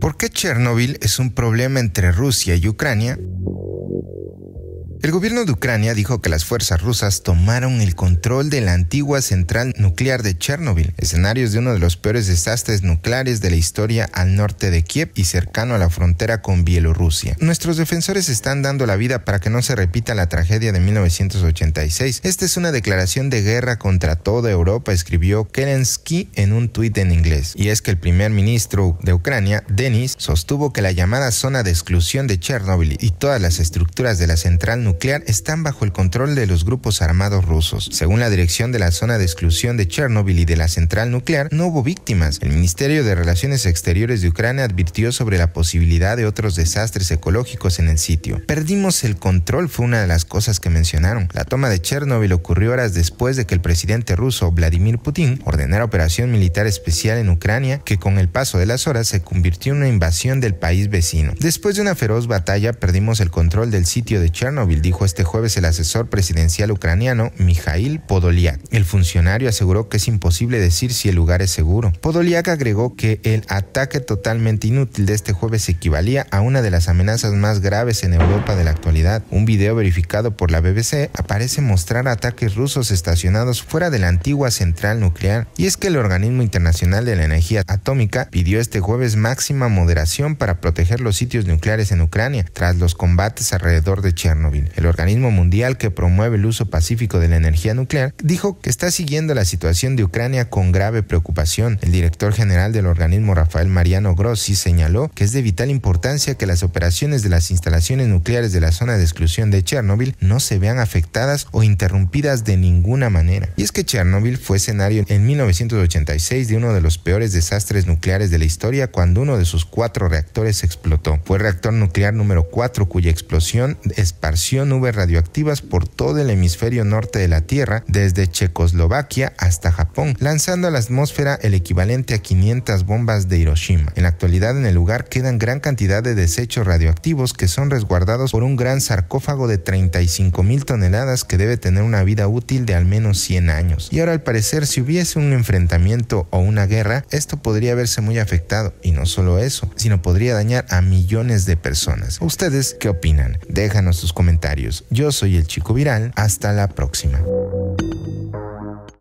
¿Por qué Chernóbil es un problema entre Rusia y Ucrania? El gobierno de Ucrania dijo que las fuerzas rusas tomaron el control de la antigua central nuclear de Chernobyl, escenarios de uno de los peores desastres nucleares de la historia al norte de Kiev y cercano a la frontera con Bielorrusia. Nuestros defensores están dando la vida para que no se repita la tragedia de 1986. Esta es una declaración de guerra contra toda Europa, escribió Kerensky en un tuit en inglés. Y es que el primer ministro de Ucrania, Denis, sostuvo que la llamada zona de exclusión de Chernobyl y todas las estructuras de la central nuclear nuclear están bajo el control de los grupos armados rusos. Según la dirección de la zona de exclusión de Chernobyl y de la central nuclear, no hubo víctimas. El Ministerio de Relaciones Exteriores de Ucrania advirtió sobre la posibilidad de otros desastres ecológicos en el sitio. Perdimos el control fue una de las cosas que mencionaron. La toma de Chernobyl ocurrió horas después de que el presidente ruso Vladimir Putin ordenara operación militar especial en Ucrania que con el paso de las horas se convirtió en una invasión del país vecino. Después de una feroz batalla perdimos el control del sitio de Chernobyl dijo este jueves el asesor presidencial ucraniano Mikhail Podoliak. El funcionario aseguró que es imposible decir si el lugar es seguro. Podoliak agregó que el ataque totalmente inútil de este jueves equivalía a una de las amenazas más graves en Europa de la actualidad. Un video verificado por la BBC aparece mostrar ataques rusos estacionados fuera de la antigua central nuclear. Y es que el Organismo Internacional de la Energía Atómica pidió este jueves máxima moderación para proteger los sitios nucleares en Ucrania tras los combates alrededor de Chernobyl el organismo mundial que promueve el uso pacífico de la energía nuclear, dijo que está siguiendo la situación de Ucrania con grave preocupación. El director general del organismo, Rafael Mariano Grossi, señaló que es de vital importancia que las operaciones de las instalaciones nucleares de la zona de exclusión de Chernóbil no se vean afectadas o interrumpidas de ninguna manera. Y es que Chernóbil fue escenario en 1986 de uno de los peores desastres nucleares de la historia cuando uno de sus cuatro reactores explotó. Fue el reactor nuclear número 4 cuya explosión esparció nubes radioactivas por todo el hemisferio norte de la Tierra, desde Checoslovaquia hasta Japón, lanzando a la atmósfera el equivalente a 500 bombas de Hiroshima. En la actualidad en el lugar quedan gran cantidad de desechos radioactivos que son resguardados por un gran sarcófago de 35 mil toneladas que debe tener una vida útil de al menos 100 años. Y ahora al parecer si hubiese un enfrentamiento o una guerra, esto podría verse muy afectado y no solo eso, sino podría dañar a millones de personas. ¿Ustedes qué opinan? Déjanos sus comentarios yo soy el Chico Viral. Hasta la próxima.